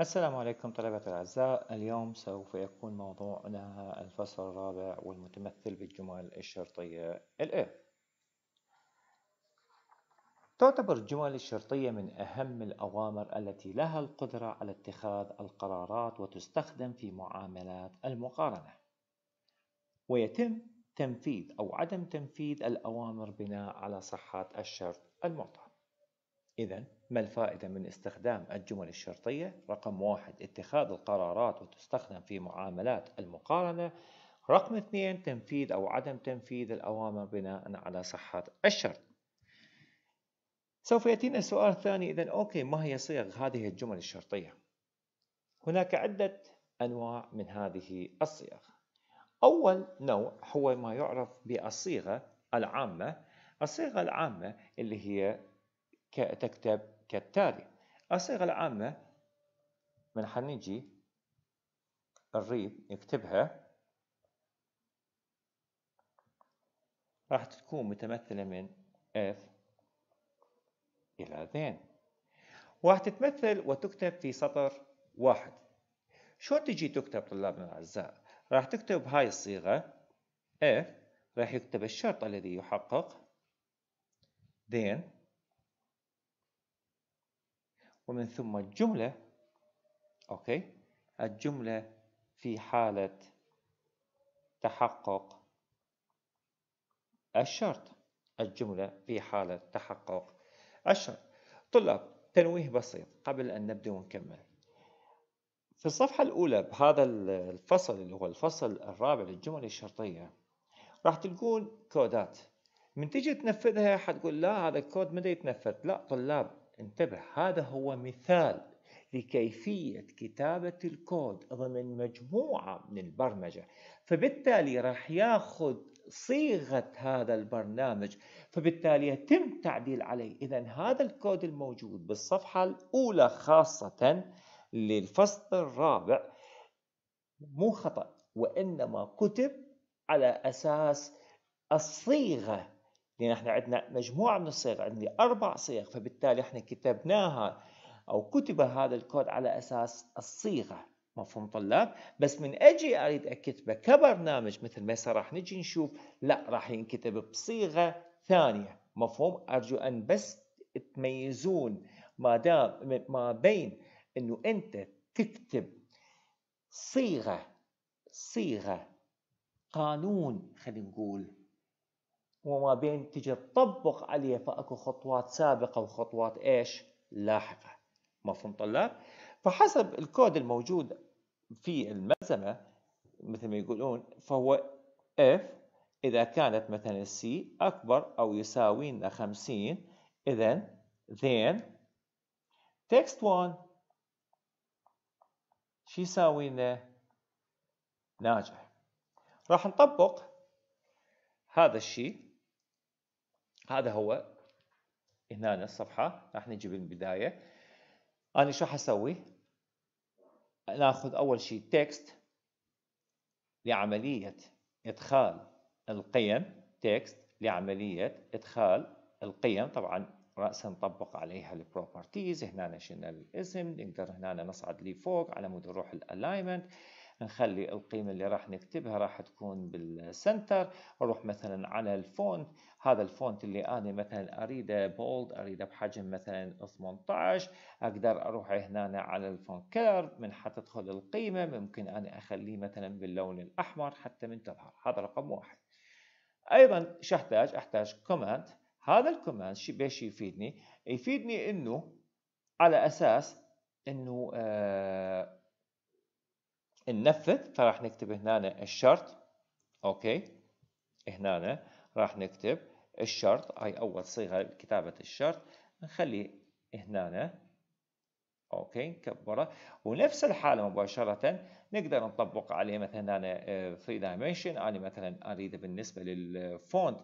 السلام عليكم طلبة الأعزاء اليوم سوف يكون موضوعنا الفصل الرابع والمتمثل بالجمل الشرطية الإف تعتبر الجمل الشرطية من أهم الأوامر التي لها القدرة على اتخاذ القرارات وتستخدم في معاملات المقارنة ويتم تنفيذ أو عدم تنفيذ الأوامر بناء على صحة الشرط المعطى إذا ما الفائدة من استخدام الجمل الشرطية؟ رقم واحد اتخاذ القرارات وتستخدم في معاملات المقارنة رقم اثنين تنفيذ أو عدم تنفيذ الأوامر بناء على صحة الشرط سوف يأتينا السؤال الثاني إذا أوكي ما هي صيغ هذه الجمل الشرطية؟ هناك عدة أنواع من هذه الصيغ أول نوع هو ما يعرف بالصيغة العامة الصيغة العامة اللي هي تكتب كالتالي الصيغة العامة من حنيجي نريد نكتبها راح تكون متمثلة من F إلى ذين وراح تتمثل وتكتب في سطر واحد شلون تجي تكتب طلابنا الأعزاء راح تكتب هاي الصيغة F راح يكتب الشرط الذي يحقق then ومن ثم الجملة أوكي الجملة في حالة تحقق الشرط الجملة في حالة تحقق الشرط طلاب تنويه بسيط قبل أن نبدأ ونكمل في الصفحة الأولى بهذا الفصل اللي هو الفصل الرابع للجمل الشرطية راح تلقون كودات من تجي تنفذها حتقول لا هذا الكود متى يتنفذ لا طلاب انتبه هذا هو مثال لكيفية كتابة الكود ضمن مجموعة من البرمجة فبالتالي راح ياخذ صيغة هذا البرنامج فبالتالي يتم تعديل عليه إذا هذا الكود الموجود بالصفحة الأولى خاصة للفصل الرابع مو خطأ وإنما كتب على أساس الصيغة لأن احنا عندنا مجموعة من الصيغ عندي أربع صيغ فبالتالي احنا كتبناها أو كتب هذا الكود على أساس الصيغة مفهوم طلاب بس من أجي أريد أكتبه كبرنامج مثل ما راح نجي نشوف لا راح ينكتب بصيغة ثانية مفهوم أرجو أن بس تميزون ما دام ما بين أنه أنت تكتب صيغة صيغة قانون خلينا نقول وما بين تجي تطبق عليه فاكو خطوات سابقه وخطوات ايش؟ لاحقه. مفهوم طلاب؟ فحسب الكود الموجود في الملزمه مثل ما يقولون فهو اف اذا كانت مثلا السي اكبر او يساوي لنا 50 اذا then text 1 شو يساوي لنا؟ ناجح. راح نطبق هذا الشيء هذا هو هنا الصفحة راح نجي بالبداية أنا شو حسوي؟ ناخذ أول شيء تكست لعملية إدخال القيم تكست لعملية إدخال القيم طبعا رأسا نطبق عليها البروبرتيز هنا شلنا الاسم نقدر هنا نصعد لفوق على مود نروح الألايمنت نخلي القيمة اللي راح نكتبها راح تكون بالسنتر اروح مثلا على الفونت هذا الفونت اللي انا مثلا اريده بولد اريده بحجم مثلا 18 اقدر اروح هنا على الفونت كلر من تدخل القيمة ممكن انا اخليه مثلا باللون الاحمر حتى من تظهر هذا رقم واحد ايضا شو احتاج احتاج كوماند هذا الكوماند بيش يفيدني يفيدني انه على اساس انه آه ننفذ فراح نكتب هنا الشرط اوكي هنا راح نكتب الشرط هاي اول صيغه لكتابه الشرط نخلي هنا اوكي نكبره ونفس الحاله مباشره نقدر نطبق عليه مثلا هنا 3 دايمنشن انا مثلا اريده بالنسبه للفونت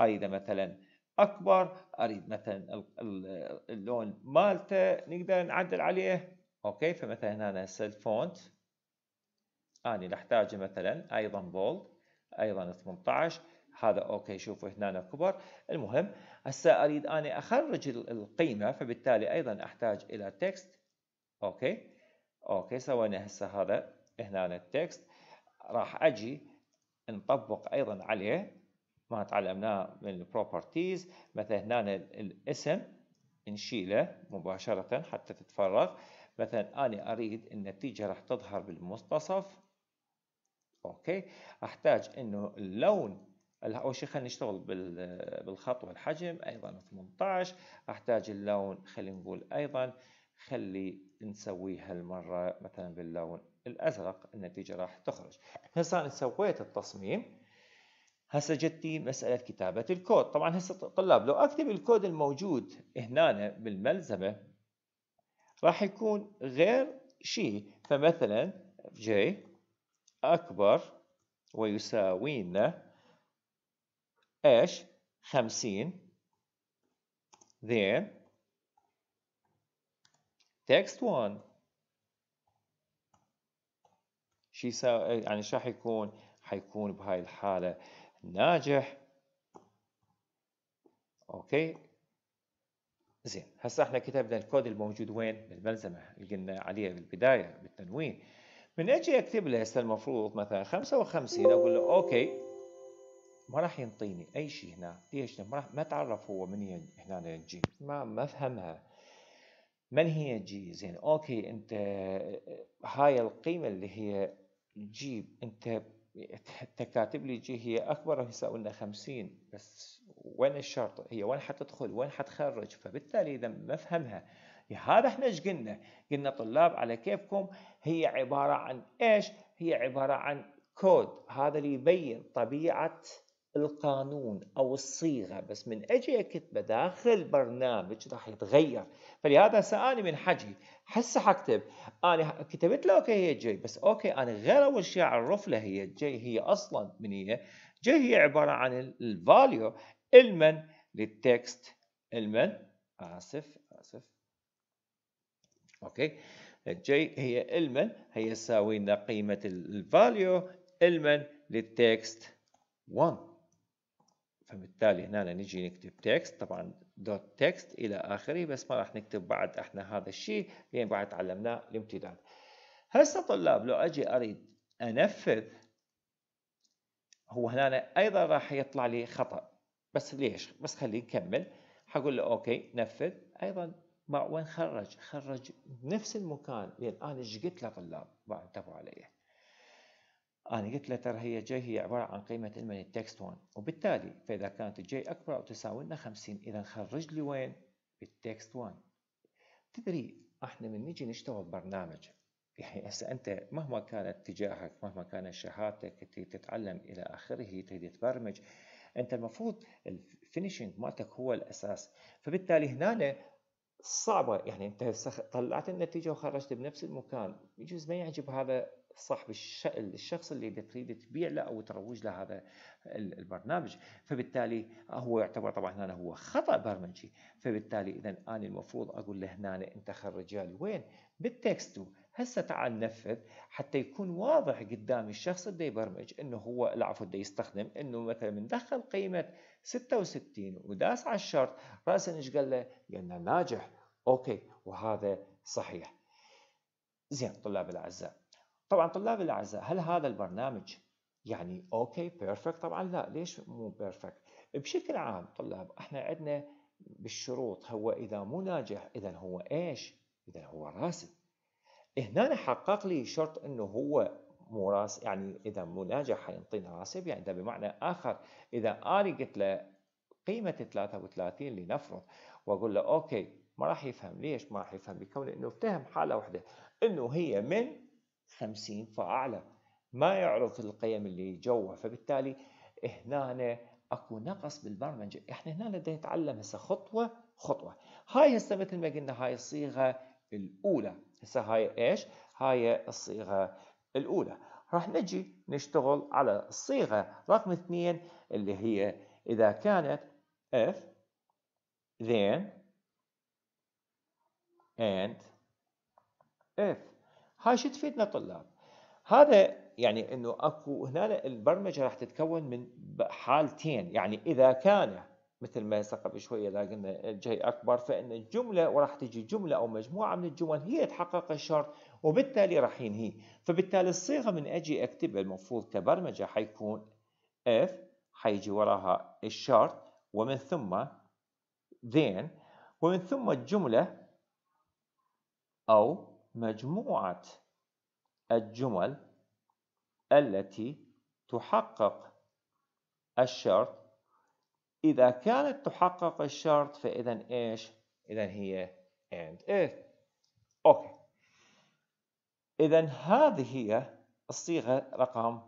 اريده مثلا اكبر اريد مثلا اللون مالته نقدر نعدل عليه اوكي فمثلا هنا هسه الفونت أنا نحتاج مثلا أيضا بولد أيضا 18 هذا أوكي شوفوا هنا كبر المهم هسه أريد اني أخرج القيمة فبالتالي أيضا أحتاج إلى تكست أوكي أوكي سوينا هسه هذا هنا التكست راح أجي نطبق أيضا عليه ما تعلمناه من البروبرتيز مثلا هنا الاسم نشيله مباشرة حتى تتفرغ مثلا اني أريد النتيجة راح تظهر بالمنتصف اوكي احتاج انه اللون اول شيء خلينا نشتغل بالخط والحجم ايضا 18 احتاج اللون خلينا نقول ايضا خلي نسويه هالمره مثلا باللون الازرق النتيجه راح تخرج هسه انا سويت التصميم هسه جتني مساله كتابه الكود طبعا هسه طلاب لو اكتب الكود الموجود هنا بالملزمه راح يكون غير شيء فمثلا جاي أكبر ويساوينا إيش؟ خمسين then text one شي سا... يعني شو حيكون؟ حيكون بهاي الحالة ناجح اوكي زين هسه احنا كتبنا الكود الموجود وين؟ بالملزمة اللي قلنا عليه بالبداية بالتنوين من اجي اكتب له هسه المفروض مثلا 55 اقول له اوكي ما راح ينطيني اي شيء هنا ليش ما راح ما تعرف هو من هي هنا الجي ما ما فهمها من هي جي زين اوكي انت هاي القيمه اللي هي جي انت كاتب لي جي هي اكبر هسه قلنا 50 بس وين الشرط هي وين حتدخل وين حتخرج فبالتالي اذا ما فهمها لهذا يعني احنا ايش قلنا؟ قلنا طلاب على كيفكم هي عباره عن ايش؟ هي عباره عن كود هذا اللي يبين طبيعه القانون او الصيغه بس من اجي اكتبه داخل برنامج راح يتغير فلهذا سالني من حجي هسه حكتب انا كتبت له اوكي هي جي بس اوكي انا غير اول شيء اعرف له هي جي هي اصلا من هي جي هي عباره عن الفاليو المن للتكست المن اسف اسف اوكي الجي هي المن تساوي لنا قيمه الفاليو المن للتكست 1 فبالتالي هنا نجي نكتب تكست طبعا دوت تكست الى اخره بس ما راح نكتب بعد احنا هذا الشيء لان بعد تعلمناه الامتداد هسه طلاب لو اجي اريد انفذ هو هنا ايضا راح يطلع لي خطا بس ليش بس خليه نكمل حقول له اوكي نفذ ايضا مع وين خرج خرج نفس المكان لان انا ايش قلت لطلاب ما انتبهوا علي انا قلت له ترى هي جي هي عباره عن قيمه المن التكست 1 وبالتالي فاذا كانت الجي اكبر او تساوي لنا 50 اذا خرج لي وين بالتكست 1 تدري احنا من نجي نشتغل برنامج يعني هسه انت مهما كان اتجاهك مهما كانت شهادتك تريد تتعلم الى اخره تريد تبرمج انت المفروض الفينشنج مالتك هو الاساس فبالتالي هنا صعبة يعني أنت هسه طلعت النتيجة وخرجت بنفس المكان يجوز ما يعجب هذا صاحب الشخص اللي تريد تبيع له أو تروج له هذا البرنامج فبالتالي هو يعتبر طبعا هنا هو خطأ برمجي فبالتالي إذا أنا المفروض أقول له هنا أنت خرج لي وين بالتكست هسه تعال نفذ حتى يكون واضح قدام الشخص اللي يبرمج انه هو العفو اللي يستخدم انه مثلا من دخل قيمه 66 وداس على الشرط راسا ايش قال له؟ قال ناجح اوكي وهذا صحيح زين طلاب الاعزاء طبعا طلاب الاعزاء هل هذا البرنامج يعني اوكي بيرفكت طبعا لا ليش مو بيرفكت بشكل عام طلاب احنا عندنا بالشروط هو اذا مو ناجح اذا هو ايش اذا هو راسي هنا حقق لي شرط انه هو مو راس يعني اذا مو ناجح حينطينا راسب يعني ده بمعنى اخر اذا انا قلت له قيمه 33 لنفرض واقول له اوكي ما راح يفهم ليش ما راح يفهم بكون انه افتهم حاله واحدة انه هي من 50 فاعلى ما يعرف القيم اللي جوا فبالتالي هنا اكو نقص بالبرمجه احنا هنا بدنا نتعلم هسه خطوه خطوه هاي هسه مثل ما قلنا هاي الصيغه الاولى هسه هاي ايش هاي الصيغه الاولى راح نجي نشتغل على الصيغه رقم اثنين اللي هي اذا كانت اف then and if هاي شو تفيدنا طلاب هذا يعني انه اكو هنا البرمجه راح تتكون من حالتين يعني اذا كان مثل ما قبل شويه اذا قلنا الجي اكبر فان الجمله وراح تجي جمله او مجموعه من الجمل هي تحقق الشرط وبالتالي راح ينهي فبالتالي الصيغه من اجي اكتبها المفروض كبرمجه حيكون if حيجي وراها الشرط ومن ثم then ومن ثم الجمله أو مجموعة الجمل التي تحقق الشرط إذا كانت تحقق الشرط فإذا إيش؟ إذا هي and if أوكي إذا هذه هي الصيغة رقم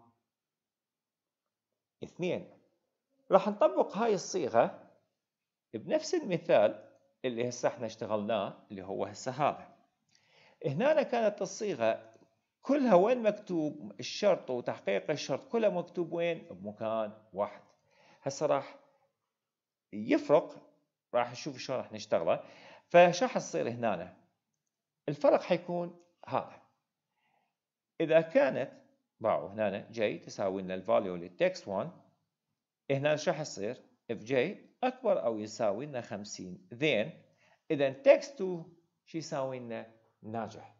اثنين راح نطبق هاي الصيغة بنفس المثال اللي هسه احنا اشتغلناه اللي هو هسه هذا هنا كانت الصيغة كلها وين مكتوب الشرط وتحقيق الشرط كلها مكتوب وين بمكان واحد هسه راح يفرق راح نشوف شلون راح نشتغله فشو يصير هنا الفرق حيكون هذا اذا كانت باعوا هنا جي تساوي لنا الفاليو للتكست 1 هنا شو يصير اف جاي اكبر او يساوي لنا 50 ذين اذا تكست 2 شو يساوي لنا ناجح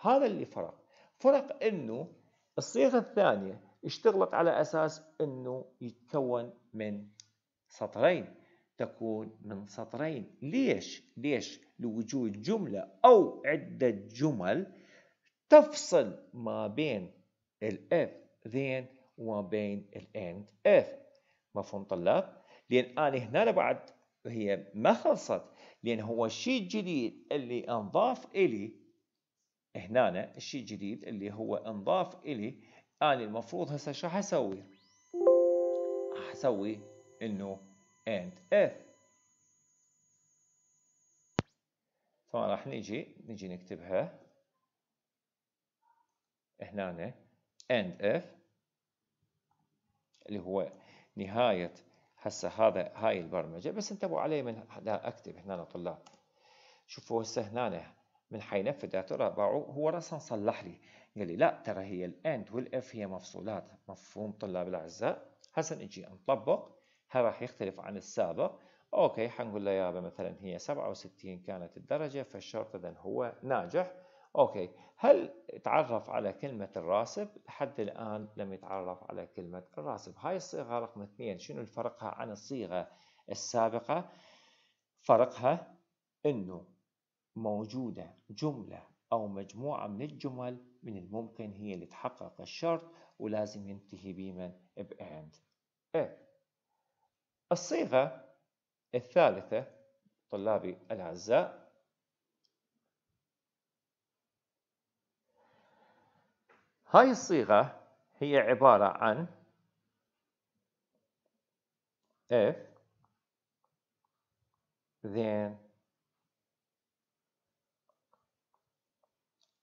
هذا اللي فرق فرق انه الصيغه الثانيه اشتغلت على اساس انه يتكون من سطرين تكون من سطرين ليش ليش لوجود جمله او عده جمل تفصل ما بين الاف ذين وما بين الاند اف مفهوم طلاب لان انا هنا بعد هي ما خلصت لان هو الشيء الجديد اللي انضاف الي هنا الشيء الجديد اللي هو انضاف الي انا المفروض هسه شو حسوي؟ حسوي انه اند if طبعا راح نجي نجي نكتبها هنا اند if اللي هو نهايه هسه هذا هاي البرمجه بس انتبهوا عليه من لا اكتب هنا طلاب شوفوا هسه هنا من حينفذ يا ترى باعوا هو راسا صلح لي قال لي لا ترى هي الاند والاف هي مفصولات مفهوم طلاب الاعزاء هسه نجي نطبق هل راح يختلف عن السابق اوكي حنقول له يابا مثلا هي 67 كانت الدرجه فالشرط اذا هو ناجح أوكي هل تعرف على كلمة الراسب؟ لحد الآن لم يتعرف على كلمة الراسب هاي الصيغة رقم اثنين شنو الفرقها عن الصيغة السابقة؟ فرقها أنه موجودة جملة أو مجموعة من الجمل من الممكن هي اللي تحقق الشرط ولازم ينتهي بمن بأند إيه. الصيغة الثالثة طلابي الأعزاء هاي الصيغة هي عبارة عن if then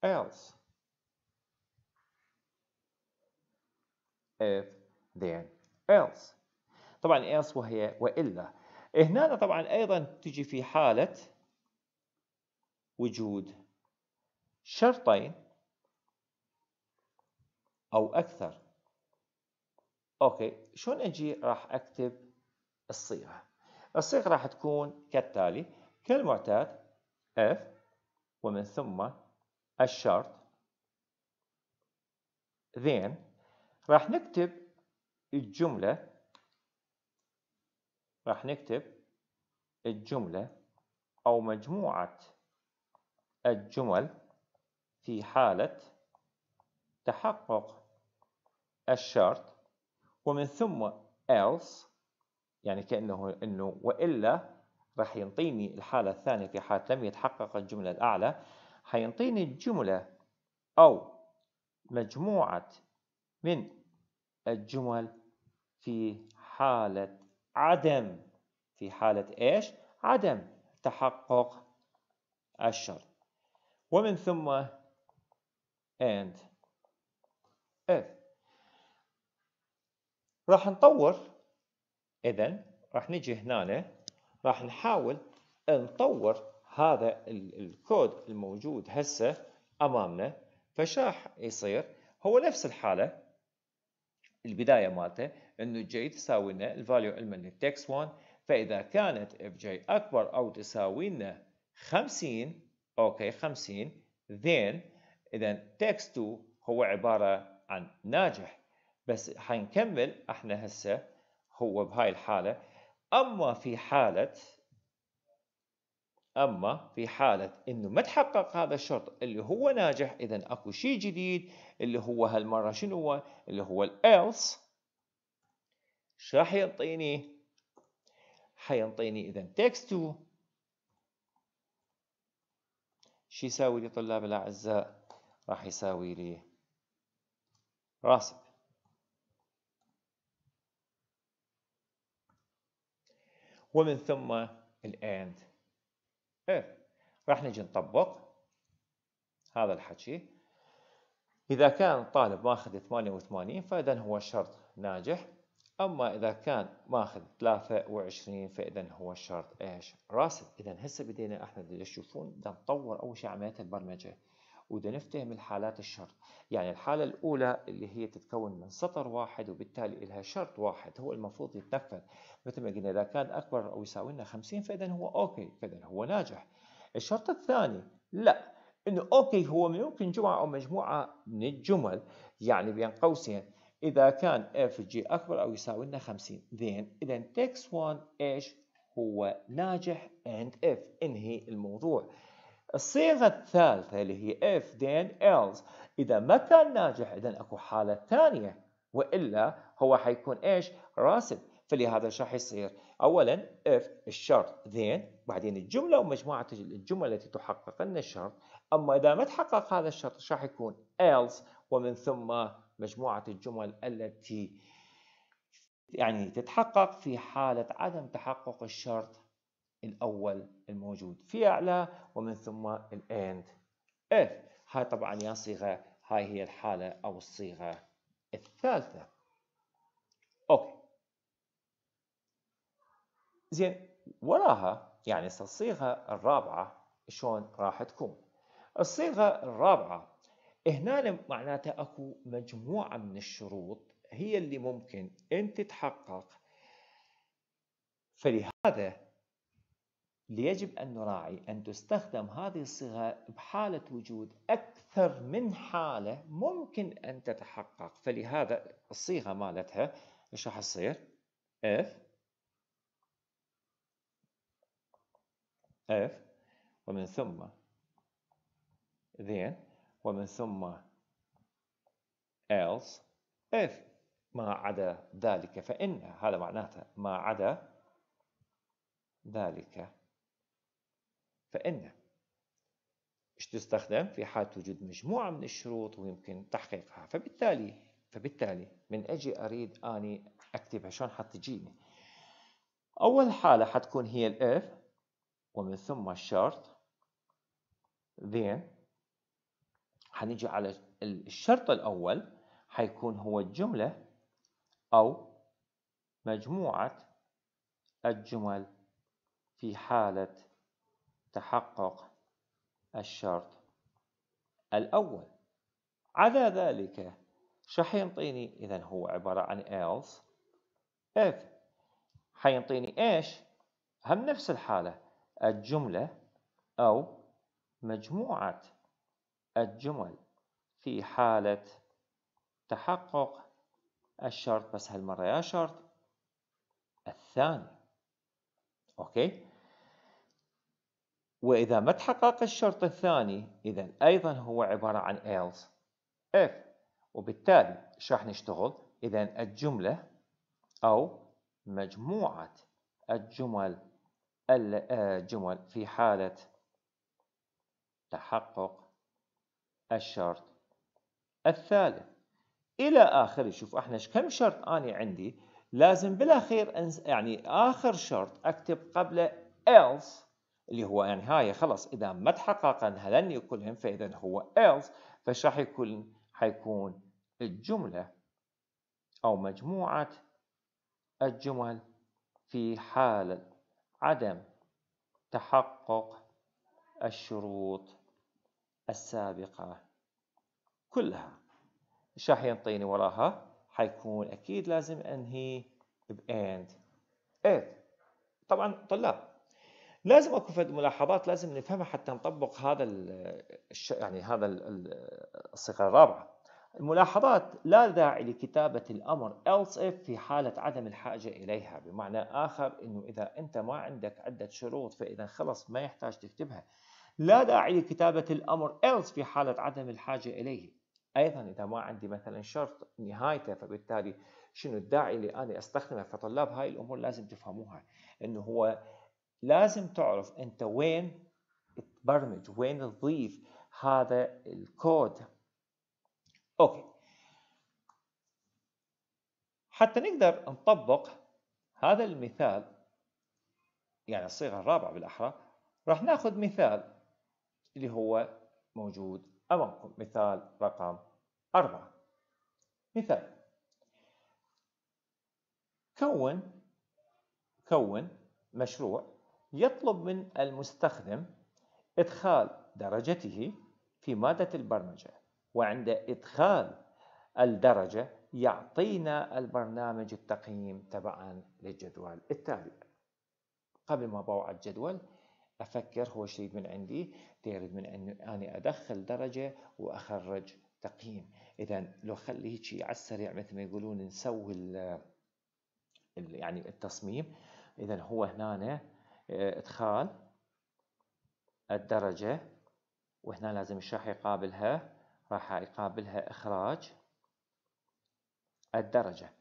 else if then else طبعا else وهي وإلا هنا طبعا أيضا تجي في حالة وجود شرطين أو أكثر أوكي شلون أجي راح أكتب الصيغة الصيغة راح تكون كالتالي كالمعتاد اف ومن ثم الشرط then راح نكتب الجملة راح نكتب الجملة أو مجموعة الجمل في حالة تحقق الشرط ومن ثم else يعني كأنه أنه وإلا راح ينطيني الحالة الثانية في حالة لم يتحقق الجملة الأعلى حينطيني الجملة أو مجموعة من الجمل في حالة عدم في حالة إيش؟ عدم تحقق الشرط ومن ثم and if راح نطور اذا راح نجي هنا راح نحاول نطور هذا الكود الموجود هسه امامنا فش راح يصير هو نفس الحاله البدايه مالته انه جي تساوي لنا الفاليو المن التكس 1 فاذا كانت اف جي اكبر او تساوي لنا 50 اوكي 50 ذين اذا تكس 2 هو عباره عن ناجح بس حنكمل احنا هسه هو بهاي الحالة اما في حالة اما في حالة انه ما تحقق هذا الشرط اللي هو ناجح اذا اكو شيء جديد اللي هو هالمرة شنو هو اللي هو الالس شو راح يعطيني؟ حينطيني اذا تكست 2 شو يساوي لي طلاب الاعزاء؟ راح يساوي لي راسب ومن ثم الاند إيه راح نجي نطبق هذا الحكي إذا كان طالب ماخذ 88 فإذا هو شرط ناجح أما إذا كان ماخذ 23 فإذا هو شرط إيش راسب إذا هسه بدينا إحنا تشوفون بدنا نطور أول شيء عملية البرمجة وده نفتهم الحالات الشرط يعني الحالة الأولى اللي هي تتكون من سطر واحد وبالتالي لها شرط واحد هو المفروض يتنفذ مثل ما قلنا إذا كان أكبر أو يساوي لنا 50 فإذا هو أوكي فإذا هو ناجح الشرط الثاني لا إنه أوكي هو ممكن جمعة أو مجموعة من الجمل يعني بين قوسين إذا كان f g أكبر أو يساوي لنا 50 then إذا text 1 إيش هو ناجح and if انهي الموضوع الصيغة الثالثة اللي هي if then else إذا ما كان ناجح إذا أكو حالة ثانية وإلا هو حيكون إيش راسب فلهذا ايش راح يصير؟ اولا if الشرط then بعدين الجمله ومجموعه الجمل التي تحقق لنا الشرط، اما اذا ما تحقق هذا الشرط ايش راح يكون؟ else ومن ثم مجموعه الجمل التي يعني تتحقق في حاله عدم تحقق الشرط الأول الموجود في أعلى ومن ثم الأند إيه؟ if هاي طبعا يا صيغة هاي هي الحالة أو الصيغة الثالثة أوكي زين وراها يعني الصيغة الرابعة شلون راح تكون الصيغة الرابعة هنا معناته اكو مجموعة من الشروط هي اللي ممكن انت تحقق فلهذا ليجب أن نراعي أن تستخدم هذه الصيغة بحالة وجود أكثر من حالة ممكن أن تتحقق فلهذا الصيغة مالتها إيش راح تصير؟ if F ومن ثم then ومن ثم else if ما عدا ذلك فإن هذا معناته ما عدا ذلك فإن مش تستخدم في حالة وجود مجموعة من الشروط ويمكن تحقيقها فبالتالي فبالتالي من أجي أريد أني أكتبها شلون حتجيني أول حالة حتكون هي الإف ومن ثم الشرط then حنيجي على الشرط الأول حيكون هو الجملة أو مجموعة الجمل في حالة تحقق الشرط الأول عدا ذلك شحينطيني إذا هو عبارة عن else if حينطيني إيش هم نفس الحالة الجملة أو مجموعة الجمل في حالة تحقق الشرط بس هالمرة يا شرط الثاني أوكي وإذا ما تحقق الشرط الثاني إذا أيضا هو عبارة عن else if وبالتالي شو راح نشتغل؟ إذا الجملة أو مجموعة الجمل الجمل آه، في حالة تحقق الشرط الثالث إلى آخره شوف إحنا كم شرط أنا عندي لازم بالأخير يعني آخر شرط أكتب قبله else اللي هو نهاية يعني خلاص إذا ما تحقق أنها لن يكلهم فإذا هو else فايش راح يكون؟ حيكون الجملة أو مجموعة الجمل في حال عدم تحقق الشروط السابقة كلها ايش راح ينطيني وراها؟ حيكون أكيد لازم أنهي بأند إيه. 8 طبعا طلاب لازم اكو فد ملاحظات لازم نفهمها حتى نطبق هذا الش... يعني هذا الصيغه الرابعه الملاحظات لا داعي لكتابة الأمر else if في حالة عدم الحاجة إليها بمعنى آخر أنه إذا أنت ما عندك عدة شروط فإذا خلص ما يحتاج تكتبها لا داعي لكتابة الأمر else في حالة عدم الحاجة إليه أيضا إذا ما عندي مثلا شرط نهايته فبالتالي شنو الداعي اللي أنا أستخدمه فطلاب هاي الأمور لازم تفهموها أنه هو لازم تعرف انت وين تبرمج وين تضيف هذا الكود اوكي حتى نقدر نطبق هذا المثال يعني الصيغه الرابعه بالاحرى راح ناخذ مثال اللي هو موجود امامكم مثال رقم أربعة مثال كون كون مشروع يطلب من المستخدم إدخال درجته في مادة البرمجة وعند إدخال الدرجة يعطينا البرنامج التقييم تبعا للجدول التالي قبل ما بوعد الجدول أفكر هو شيء من عندي يريد من أن أنا أدخل درجة وأخرج تقييم إذا لو خلي هيك على السريع مثل ما يقولون نسوي ال يعني التصميم إذا هو هنا إدخال الدرجة وهنا لازم راح يقابلها راح يقابلها إخراج الدرجة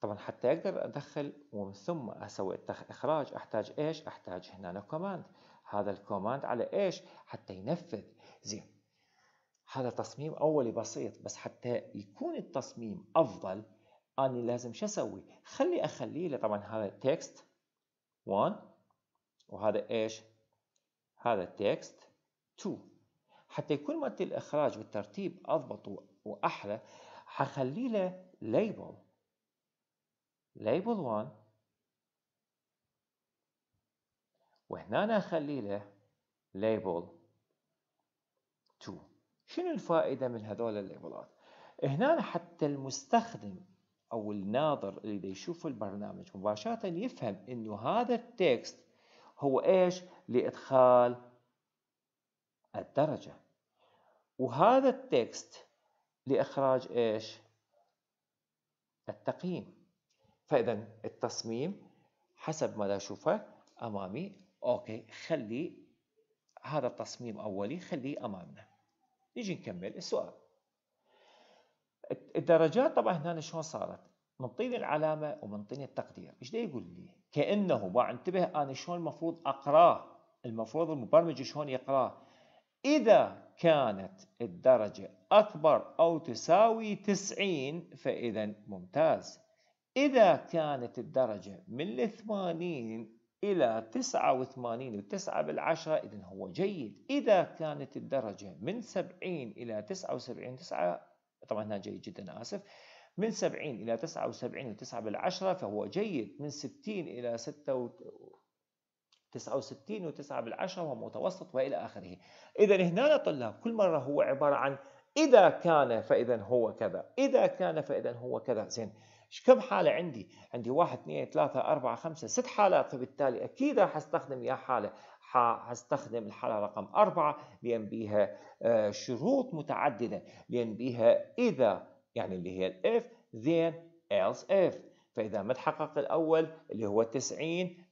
طبعا حتى أقدر أدخل ومن ثم أسوي إخراج أحتاج إيش؟ أحتاج هنا كوماند هذا الكوماند على إيش؟ حتى ينفذ زين هذا تصميم أولي بسيط بس حتى يكون التصميم أفضل أنا لازم شو أسوي؟ خلي أخليه طبعا هذا تكست 1 وهذا إيش؟ هذا التكست 2 حتى يكون مادة الإخراج والترتيب أضبط وأحلى حخلي له ليبل ليبل 1 وهنا أخلي له ليبل 2 شنو الفائدة من هذول الليبلات؟ هنا حتى المستخدم أو الناظر اللي يشوف البرنامج مباشرة يفهم إنه هذا التكست هو إيش لإدخال الدرجة وهذا التكست لإخراج إيش التقييم فإذا التصميم حسب ما أشوفه أمامي أوكي خلي هذا التصميم أولي خليه أمامنا نيجي نكمل السؤال الدرجات طبعا هنا شلون صارت منطيني العلامة ومنطيني التقدير ايش دا يقول لي كأنه ما انتبه أنا شلون المفروض أقراه المفروض المبرمج شلون يقراه إذا كانت الدرجة أكبر أو تساوي 90 فإذا ممتاز إذا كانت الدرجة من 80 إلى 89 و9 بالعشرة إذا هو جيد إذا كانت الدرجة من 70 إلى 79 9 طبعا هنا جيد جدا آسف من 70 إلى 79 و9 بالعشرة فهو جيد من 60 إلى 6 69 و9 بالعشرة ومتوسط وإلى آخره إذا هنا طلاب كل مرة هو عبارة عن إذا كان فإذا هو كذا إذا كان فإذا هو كذا زين كم حالة عندي؟ عندي 1 2 3 4 5 6 حالات فبالتالي أكيد راح أستخدم يا حالة هستخدم الحالة رقم أربعة لأن بيها آه، شروط متعددة لأن بيها إذا يعني اللي هي الاف then else if فإذا ما تحقق الأول اللي هو 90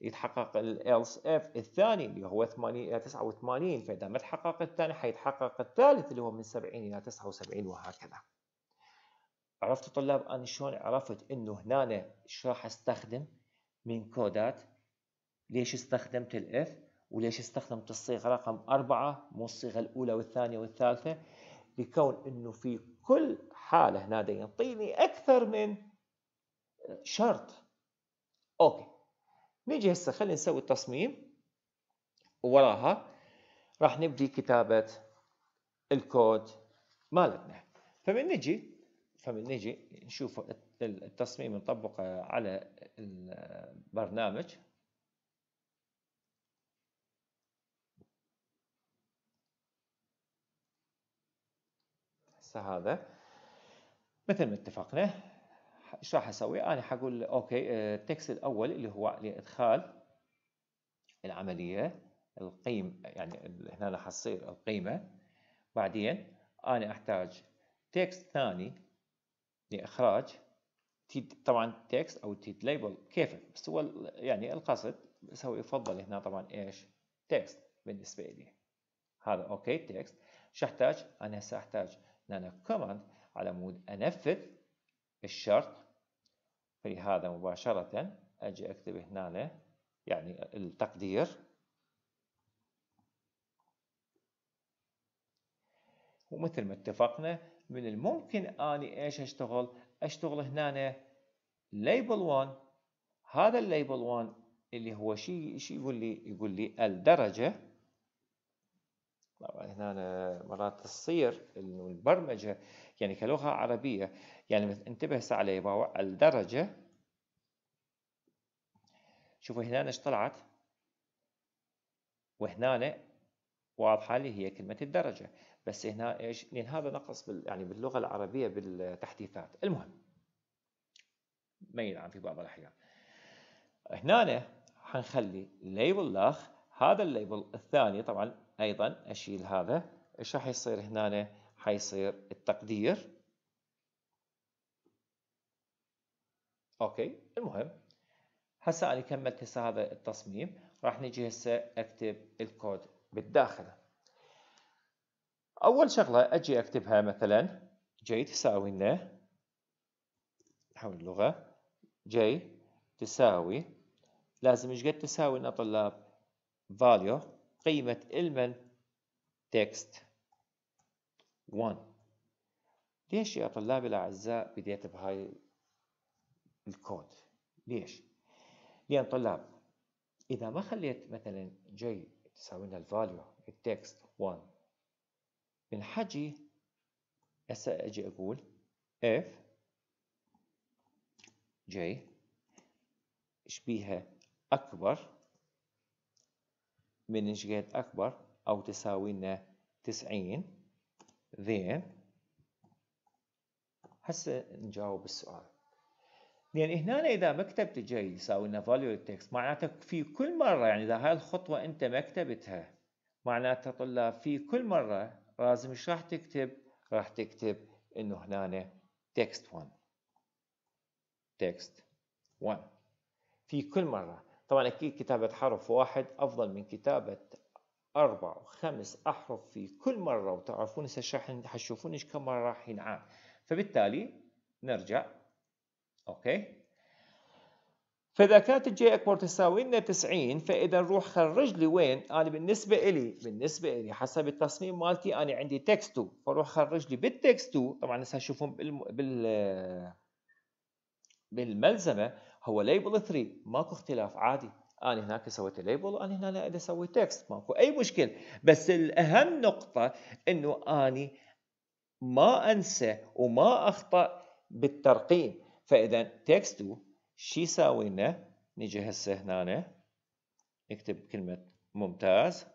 يتحقق الإلس إف الثاني اللي هو 80 إلى 89 فإذا ما تحقق الثاني حيتحقق الثالث اللي هو من 70 إلى 79 وهكذا عرفت طلاب أنا شلون عرفت إنه هنا إيش راح أستخدم من كودات ليش استخدمت الاف وليش استخدمت الصيغة رقم أربعة مو الصيغة الأولى والثانية والثالثة لكون إنه في كل حاله هنا يعطيني اكثر من شرط اوكي نيجي هسه خلينا نسوي التصميم ووراها راح نبدي كتابه الكود مالتنا فمن نجي فمن نجي نشوف التصميم نطبقه على البرنامج هسه هذا مثل ما اتفقنا ايش راح اسوي انا حقول اوكي آه، التكست الاول اللي هو لادخال العمليه القيم يعني هنا راح تصير القيمه بعدين انا احتاج تكست ثاني لاخراج طبعا تكست او تيت ليبل كيفك بس هو يعني القصد بس يفضل هنا طبعا ايش تكست بالنسبه لي هذا اوكي تكست شو احتاج انا هسه احتاج ان انا كوماند على مود أنفذ الشرط فلهذا مباشرة أجي أكتب هنا يعني التقدير ومثل ما اتفقنا من الممكن اني ايش اشتغل اشتغل هنا ليبل 1 هذا الليبل 1 اللي هو شيء شيء يقول لي يقول لي الدرجه هنا مرات تصير انه البرمجه يعني كلغه عربيه يعني انتبه هسه علي الدرجه شوفوا هنا ايش طلعت وهنا واضحه لي هي كلمه الدرجه بس هنا ايش لان هذا نقص بال يعني باللغه العربيه بالتحديثات المهم ما ينعم في بعض الاحيان هنا حنخلي ليبل لاخ هذا الليبل الثاني طبعا أيضا أشيل هذا إيش راح يصير هنا حيصير التقدير أوكي المهم هسه أنا كملت هسه هذا التصميم راح نجي هسه أكتب الكود بالداخل أول شغلة أجي أكتبها مثلا جي تساوي لنا حول اللغة جي تساوي لازم ايش قد تساوي لنا طلاب value قيمة المن تكست 1 ليش يا طلابي الأعزاء بديت بهاي الكود ليش؟ لأن طلاب إذا ما خليت مثلا جاي تساوي لنا الفاليو التكست 1 من حجي هسه أجي أقول إف j شبيها أكبر من انشغال أكبر أو تساوي لنا 90 then هسه نجاوب السؤال لأن يعني هنا إذا ما كتبت جاي يساوي لنا value text معناته في كل مرة يعني إذا هاي الخطوة أنت ما كتبتها معناته طلاب في كل مرة لازم ايش راح تكتب؟ راح تكتب إنه هنا تكست 1 تكست 1 في كل مرة طبعا أكيد كتابة حرف واحد أفضل من كتابة أربع وخمس أحرف في كل مرة وتعرفون هسه حتشوفون إيش كم مرة راح ينعاد فبالتالي نرجع أوكي فإذا كانت الجي أكبر تساوي لنا 90 فإذا نروح خرج لي وين أنا بالنسبة إلي بالنسبة إلي حسب التصميم مالتي أنا عندي تكست 2 فروح خرج لي بالتكست 2 طبعا هسه تشوفون بال بالملزمة هو ليبل 3 ماكو اختلاف عادي انا هناك سويت ليبل وانا هنا لا اسوي تكست ماكو اي مشكله بس الاهم نقطه انه اني ما انسى وما اخطا بالترقيم فاذا تكست شو يساوي لنا نجي هسه هنا نكتب كلمه ممتاز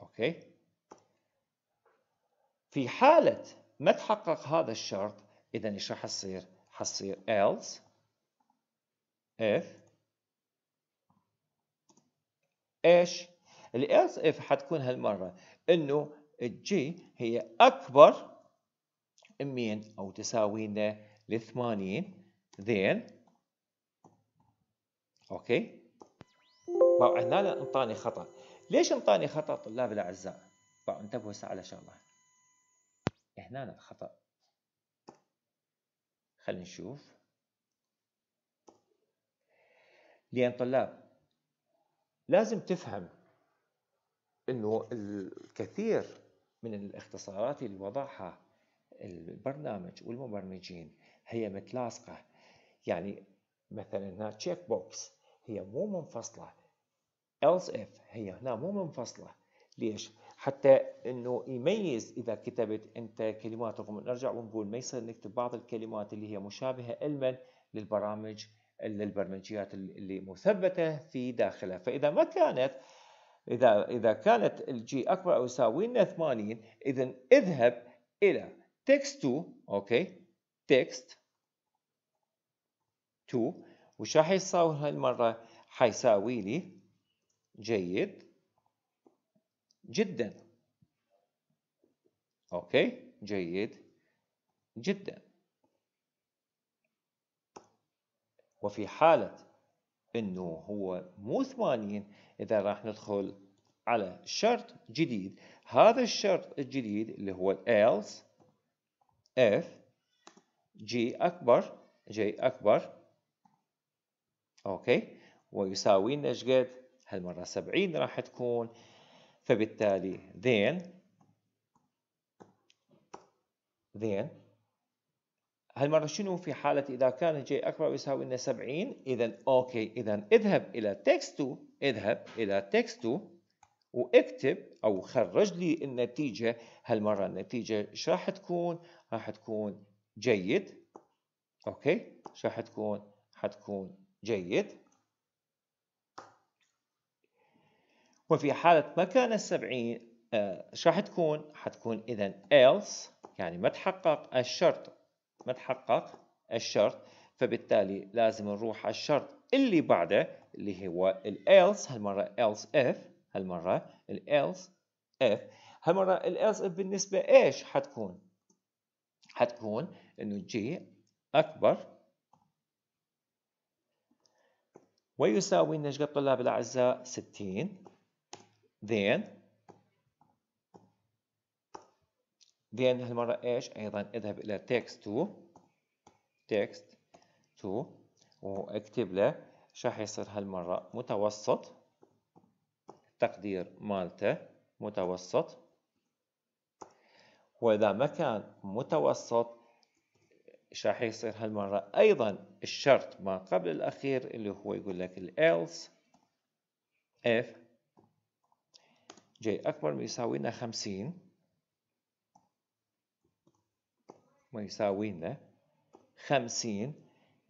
اوكي في حاله ما تحقق هذا الشرط اذا ايش راح يصير حصير else if ايش else if حتكون هالمره انه الجي هي اكبر من او تساوي لنا لـ 80 then اوكي بقى هنا انطاني خطا ليش انطاني خطا طلاب الاعزاء انتبهوا هسه على شغله هنا الخطا خلينا نشوف لأن طلاب لازم تفهم أنه الكثير من الاختصارات اللي وضعها البرنامج والمبرمجين هي متلاصقة يعني مثلا هنا تشيك بوكس هي مو منفصلة else if هي هنا مو منفصلة ليش؟ حتى انه يميز اذا كتبت انت كلمات رقم نرجع ونقول ما يصير نكتب بعض الكلمات اللي هي مشابهه علما للبرامج للبرمجيات اللي مثبته في داخلها فاذا ما كانت اذا اذا كانت الجي اكبر او يساوي لنا 80 اذا اذهب الى تكست 2 اوكي تكست 2 وش راح يساوي هالمره حيساوي لي جيد جدا أوكي جيد جدا وفي حالة أنه هو مو 80 إذا راح ندخل على شرط جديد هذا الشرط الجديد اللي هو else if g أكبر j أكبر أوكي ويساوي لنا ايش قد؟ هالمرة 70 راح تكون فبالتالي then then هالمرة شنو في حالة إذا كان جي أكبر يساوي لنا 70 إذا أوكي إذا اذهب إلى text 2 اذهب إلى text 2 واكتب أو خرج لي النتيجة هالمرة النتيجة ايش راح تكون؟ راح تكون جيد أوكي؟ ايش راح تكون؟ حتكون جيد وفي حالة مكان السبعين آه، شو راح تكون؟ حتكون إذا else يعني ما تحقق الشرط ما تحقق الشرط فبالتالي لازم نروح على الشرط اللي بعده اللي هو ال else هالمرة else if هالمرة ال else if هالمرة ال else if بالنسبة ايش حتكون؟ حتكون انه جي اكبر ويساوي لنا الطلاب الاعزاء 60 then then هالمرة ايش ايضا اذهب الى text to text to واكتب له شو راح يصير هالمرة متوسط التقدير مالته متوسط وإذا ما كان متوسط شو راح يصير هالمرة أيضا الشرط ما قبل الأخير اللي هو يقول لك else if جي أكبر ما يساوي لنا 50 ما يساوي لنا 50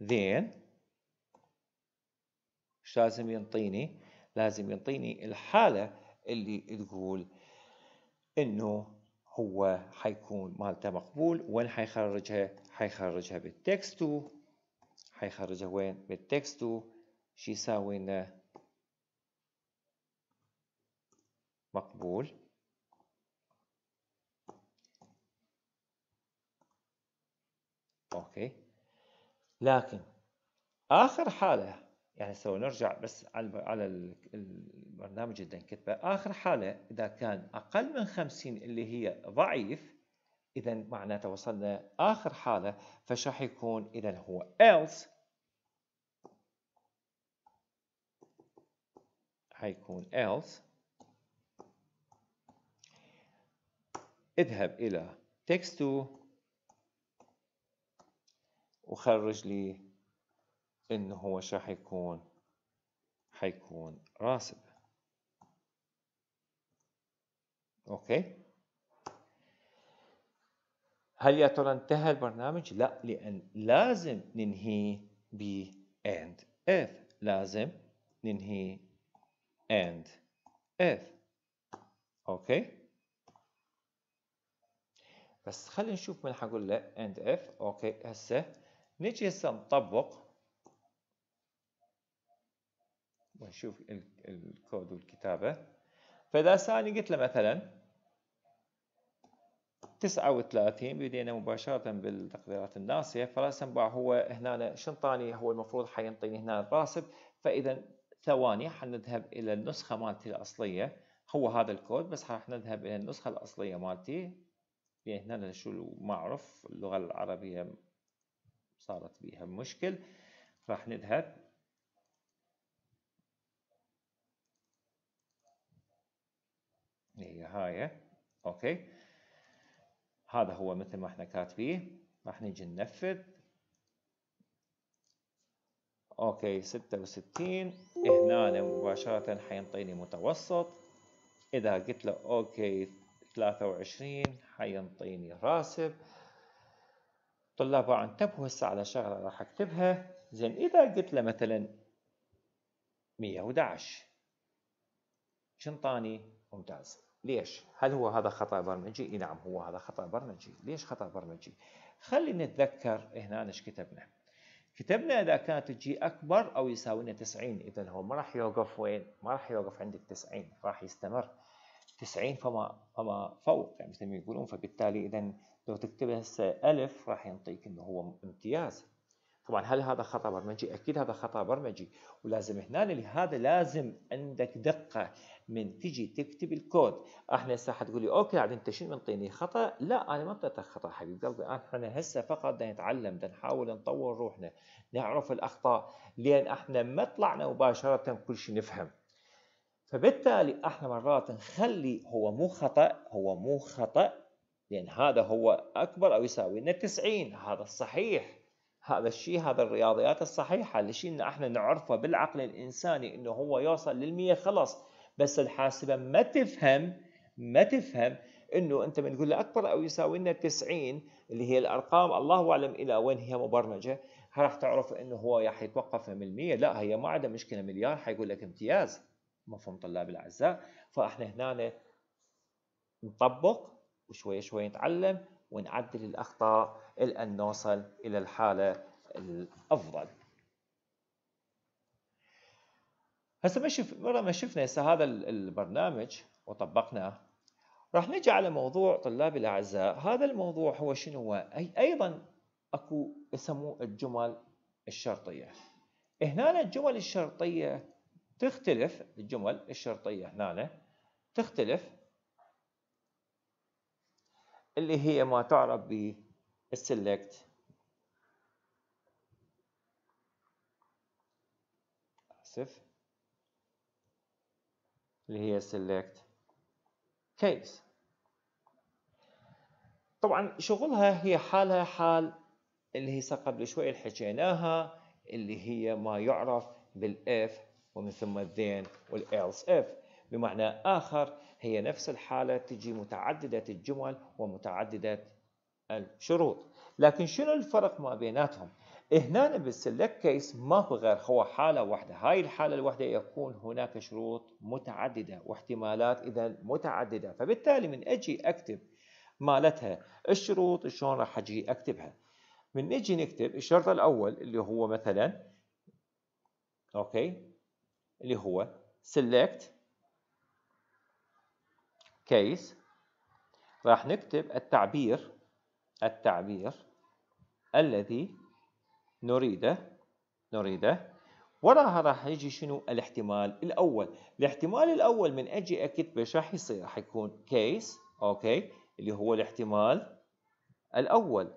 ذين ايش لازم ينطيني؟ لازم ينطيني الحالة اللي تقول انه هو حيكون مالته مقبول وين حيخرجها؟ حيخرجها بالتكست 2 حيخرجها وين؟ بالتكست 2 شو يساوي لنا؟ مقبول اوكي لكن اخر حاله يعني سو نرجع بس على على البرنامج اللي انكتبه اخر حاله اذا كان اقل من 50 اللي هي ضعيف اذا معناته وصلنا اخر حاله فش راح يكون اذا هو else حيكون else اذهب إلى text text2 وخرج لي إنه هو شو حيكون حيكون راسب أوكي هل يا ترى انتهى البرنامج؟ لا لأن لازم ننهي ب and if لازم ننهي and if أوكي بس خلينا نشوف من حقول له اند اف اوكي هسه نجي هسه نطبق ونشوف الكود والكتابة فإذا ثاني قلت له مثلا 39 بدينا مباشرة بالتقديرات الناسية فرأسا باع هو هنا شنطاني هو المفروض حينطيني هنا الراسب فإذا ثواني حنذهب إلى النسخة مالتي الأصلية هو هذا الكود بس راح نذهب إلى النسخة الأصلية مالتي بأن هنا شو اعرف اللغة العربية صارت بيها مشكل راح نذهب هي إيه، هاي اوكي هذا هو مثل ما احنا كاتبيه راح نجي ننفذ اوكي ستة وستين هنا مباشرة حينطيني متوسط اذا قلت له اوكي 23 حينطيني راسب طلاب انتبهوا هسه على شغله راح اكتبها زين اذا قلت له مثلا 111 شنطاني ممتاز ليش؟ هل هو هذا خطأ برمجي؟ اي نعم هو هذا خطأ برمجي، ليش خطأ برمجي؟ خلينا نتذكر هنا ايش كتبنا. كتبنا اذا كانت الجي اكبر او يساوي لنا 90 اذا هو ما راح يوقف وين؟ ما راح يوقف عند ال 90 راح يستمر. 90 فما فما فوق يعني مثل ما يقولون فبالتالي اذا لو تكتب هسه الف راح ينطيك انه هو امتياز طبعا هل هذا خطا برمجي؟ اكيد هذا خطا برمجي ولازم هنا لهذا لازم عندك دقه من تجي تكتب الكود، احنا هسه حتقول لي اوكي عاد انت شنو منطيني خطا؟ لا انا ما اعطيتك خطا حبيب قلبي احنا هسه فقط نتعلم نحاول نطور روحنا، نعرف الاخطاء لان احنا ما طلعنا مباشره كل شيء نفهم. فبالتالي احنا مرات نخلي هو مو خطا هو مو خطا لان هذا هو اكبر او يساوي لنا 90 هذا الصحيح هذا الشيء هذا الرياضيات الصحيحه اللي شيء احنا نعرفه بالعقل الانساني انه هو يوصل لل100 خلص بس الحاسبه ما تفهم ما تفهم انه انت من تقول له اكبر او يساوي لنا 90 اللي هي الارقام الله اعلم الى وين هي مبرمجه راح تعرف انه هو راح يتوقف من 100 لا هي ما عندها مشكله مليار حيقول لك امتياز مفهوم طلاب الأعزاء فإحنا هنا نطبق وشوي شوي نتعلم ونعدل الأخطاء ان نوصل إلى الحالة الأفضل هسه ما شف مرة ما شفنا هسه هذا البرنامج وطبقناه راح نجي على موضوع طلابي الأعزاء هذا الموضوع هو شنو هو أي أيضا أكو يسموه الجمل الشرطية هنا الجمل الشرطية تختلف الجمل الشرطية هنا تختلف اللي هي ما تعرف بالسلكت آسف اللي هي select case طبعا شغلها هي حالها حال اللي هي قبل شوي حكيناها اللي هي ما يعرف بالاف ومن ثم الذين والإلس إف بمعنى آخر هي نفس الحالة تجي متعددة الجمل ومتعددة الشروط لكن شنو الفرق ما بيناتهم هنا بالسلك كيس ما هو غير هو حالة واحدة هاي الحالة الواحدة يكون هناك شروط متعددة واحتمالات إذا متعددة فبالتالي من أجي أكتب مالتها الشروط شلون راح أجي أكتبها من نجي نكتب الشرط الأول اللي هو مثلا أوكي اللي هو select case راح نكتب التعبير التعبير الذي نريده نريده وراها راح يجي شنو الاحتمال الاول الاحتمال الاول من اجي اكتبه شو راح يصير راح يكون case اوكي اللي هو الاحتمال الاول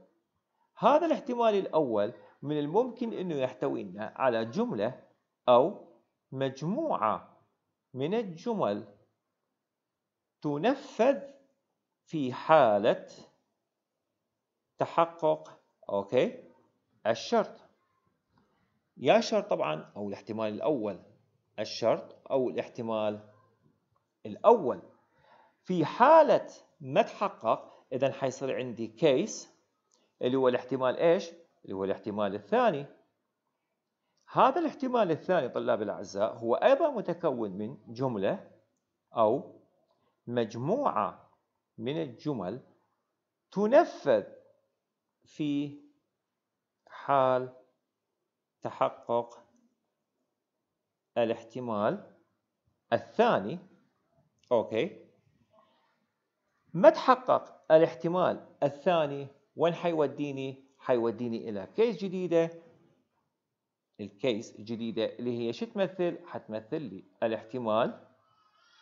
هذا الاحتمال الاول من الممكن انه يحتوينا على جمله او مجموعة من الجمل تنفذ في حالة تحقق أوكي الشرط يا شرط طبعا أو الاحتمال الأول الشرط أو الاحتمال الأول في حالة ما تحقق إذا حيصير عندي كيس اللي هو الاحتمال إيش؟ اللي هو الاحتمال الثاني هذا الاحتمال الثاني طلاب الأعزاء هو أيضا متكون من جملة أو مجموعة من الجمل تنفذ في حال تحقق الاحتمال الثاني أوكي ما تحقق الاحتمال الثاني وين حيوديني؟ حيوديني إلى كيس جديدة الكيس الجديدة اللي هي شو تمثل؟ حتمثل لي الاحتمال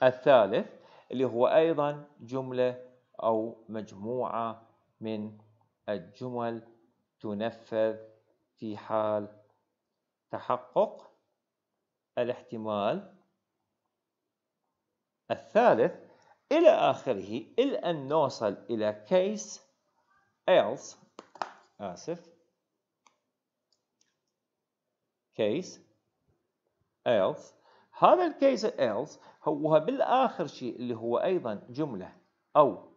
الثالث اللي هو أيضا جملة أو مجموعة من الجمل تنفذ في حال تحقق الاحتمال الثالث إلى آخره إلى أن نوصل إلى كيس else آسف كيس else هذا الكيس else هو بالآخر شيء اللي هو أيضا جملة أو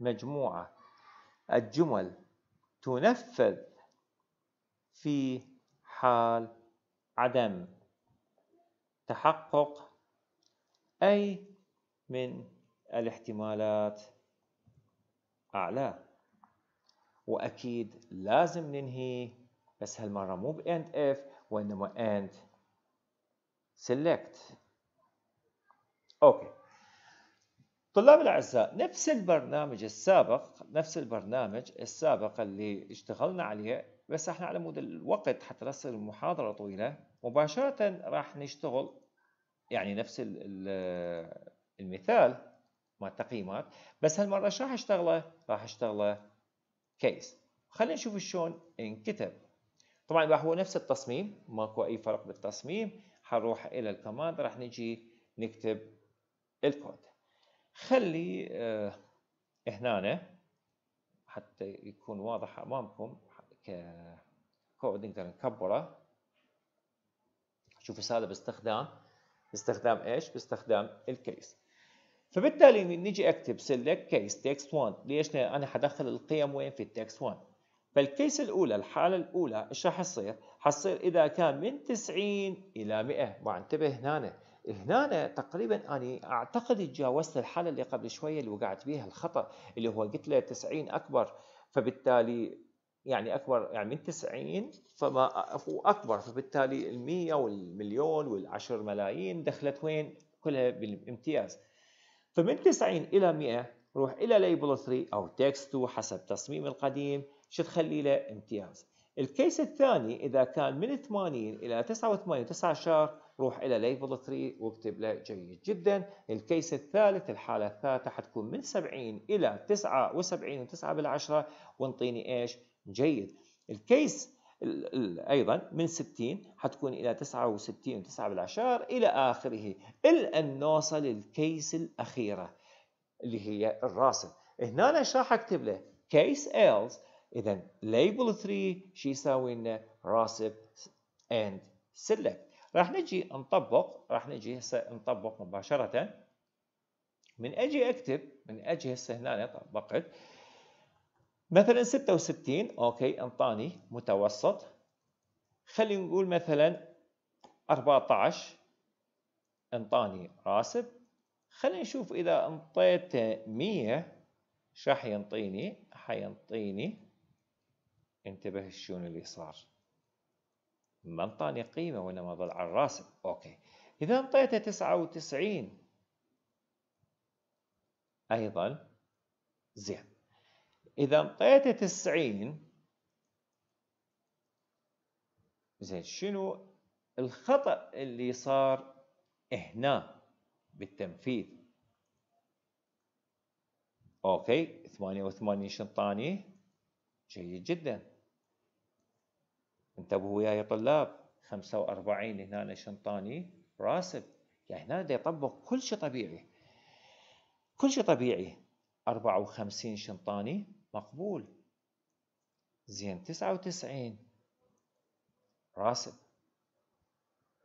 مجموعة الجمل تنفذ في حال عدم تحقق أي من الاحتمالات أعلى وأكيد لازم ننهي بس هالمرة مو بإند إف وإنما and select أوكي طلاب الأعزاء نفس البرنامج السابق نفس البرنامج السابق اللي اشتغلنا عليه بس احنا على مود الوقت حتى لا تصير المحاضرة طويلة مباشرة راح نشتغل يعني نفس المثال مع التقييمات بس هالمرة ايش راح اشتغله؟ راح اشتغله كيس خلينا نشوف شلون انكتب طبعا راح هو نفس التصميم ماكو اي فرق بالتصميم حنروح الى الكماند راح نجي نكتب الكود خلي آه هنا حتى يكون واضح امامكم ككود نقدر نكبره شوف هذا باستخدام باستخدام ايش؟ باستخدام الكيس فبالتالي نجي اكتب select case text1 ليش؟ انا حدخل القيم وين في التكست 1 فالكيس الأولى الحالة الأولى إيش راح يصير؟ حصير إذا كان من 90 إلى 100 ما انتبه هنا هنا تقريبا اني أعتقد تجاوزت الحالة اللي قبل شوية اللي وقعت بيها الخطأ اللي هو قلت له 90 أكبر فبالتالي يعني أكبر يعني من 90 فما هو أكبر فبالتالي ال 100 والمليون وال10 ملايين دخلت وين؟ كلها بالامتياز فمن 90 إلى 100 روح إلى ليبل 3 أو تكست 2 حسب تصميم القديم شو تخلي له امتياز الكيس الثاني اذا كان من 80 الى 89 9 شهر روح الى ليفل 3 واكتب له جيد جدا الكيس الثالث الحاله الثالثه حتكون من 70 الى 79 و9 بالعشره وانطيني ايش جيد الكيس ايضا من 60 حتكون الى 69 و9 بالعشر الى اخره الى ان نوصل الكيس الاخيره اللي هي الراسل هنا ايش راح اكتب له كيس ايلز إذا label 3 شو يساوي لنا راسب اند سيلكت راح نجي نطبق راح نجي هسه نطبق مباشرة من اجي اكتب من اجي هسه هنا طبقت مثلا 66 اوكي انطاني متوسط خلينا نقول مثلا 14 انطاني راسب خلينا نشوف اذا انطيت 100 ايش راح ينطيني؟ حينطيني انتبه شلون اللي صار ما انطاني قيمة وإنما ظل على الراس أوكي إذا انطيته تسعة وتسعين أيضا زين إذا انطيته تسعين زين شنو الخطأ اللي صار هنا بالتنفيذ اوكي 88 شنطاني جيد جدا انتبهوا وياي يا طلاب 45 هنا شنطاني راسب يعني هنا دي يطبق كل شيء طبيعي كل شيء طبيعي 54 شنطاني مقبول زين 99 راسب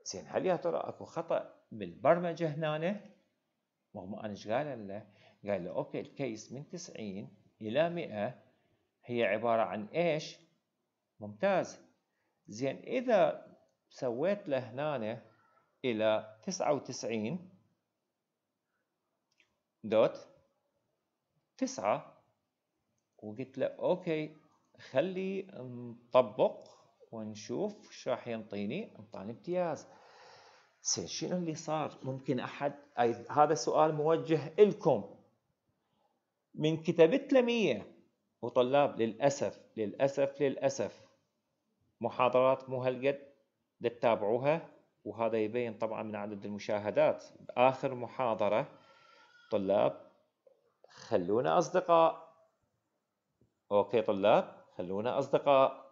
زين هل يا ترى اكو خطا بالبرمجه هنا رغم انا ايش قال له؟ قال له اوكي الكيس من 90 الى 100 هي عباره عن ايش؟ ممتاز زين إذا سويت لهنا إلى 99 دوت 9 وقلت له أوكي خلي نطبق ونشوف شو راح ينطيني انطاني امتياز زين شنو اللي صار ممكن احد أي هذا سؤال موجه لكم من كتبت له 100 وطلاب للاسف للاسف للاسف محاضرات مو هالقد لتتابعوها وهذا يبين طبعا من عدد المشاهدات آخر محاضرة طلاب خلونا أصدقاء أوكي طلاب خلونا أصدقاء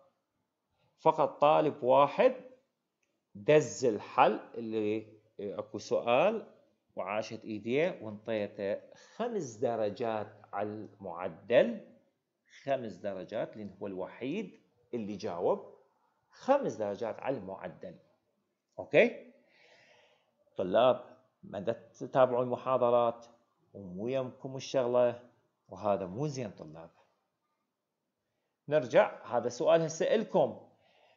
فقط طالب واحد دز الحل اللي اكو سؤال وعاشت ايديه وانطيته خمس درجات على المعدل خمس درجات لان هو الوحيد اللي جاوب خمس درجات على المعدل اوكي طلاب ما تتابعوا المحاضرات ومو يمكم الشغله وهذا مو زين طلاب نرجع هذا سؤال هسه لكم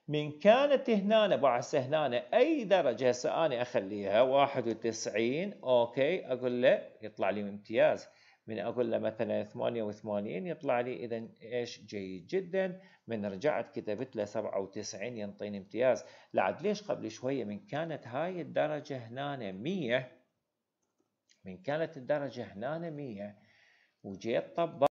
من كانت هنا بعث هنا اي درجه هسه انا اخليها 91 اوكي اقول له يطلع لي امتياز من أقول له مثلا 88 يطلع لي إذا إيش جيد جدا من رجعت كتبت له 97 ينطيني امتياز لعد ليش قبل شوية من كانت هاي الدرجة هنا 100 من كانت الدرجة هنا 100 وجيت طبقت